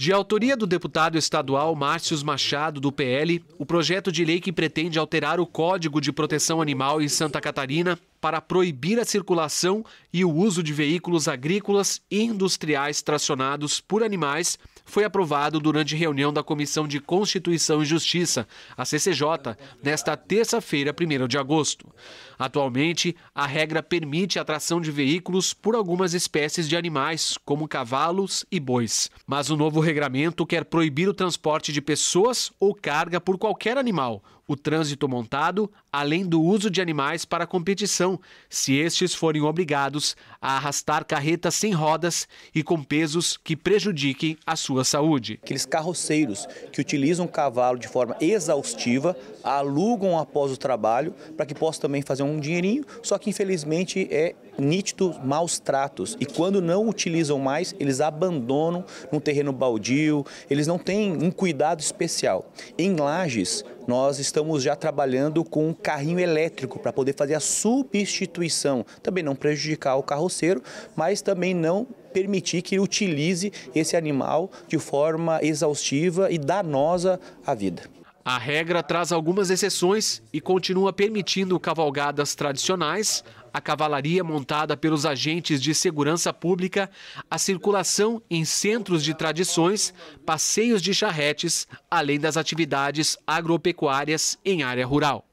De autoria do deputado estadual Márcios Machado, do PL, o projeto de lei que pretende alterar o Código de Proteção Animal em Santa Catarina para proibir a circulação e o uso de veículos agrícolas e industriais tracionados por animais foi aprovado durante reunião da Comissão de Constituição e Justiça, a CCJ, nesta terça-feira, 1 de agosto. Atualmente, a regra permite a tração de veículos por algumas espécies de animais, como cavalos e bois. Mas o novo regulamento quer proibir o transporte de pessoas ou carga por qualquer animal, o trânsito montado, além do uso de animais para competição, se estes forem obrigados a arrastar carretas sem rodas e com pesos que prejudiquem a sua saúde. Aqueles carroceiros que utilizam o cavalo de forma exaustiva, alugam após o trabalho para que possa também fazer um dinheirinho, só que infelizmente é nítido maus tratos e quando não utilizam mais, eles abandonam no terreno baldio, eles não têm um cuidado especial. Em Lages, nós estamos já trabalhando com um carrinho elétrico para poder fazer a substituição, também não prejudicar o carroceiro, mas também não permitir que utilize esse animal de forma exaustiva e danosa à vida. A regra traz algumas exceções e continua permitindo cavalgadas tradicionais, a cavalaria montada pelos agentes de segurança pública, a circulação em centros de tradições, passeios de charretes, além das atividades agropecuárias em área rural.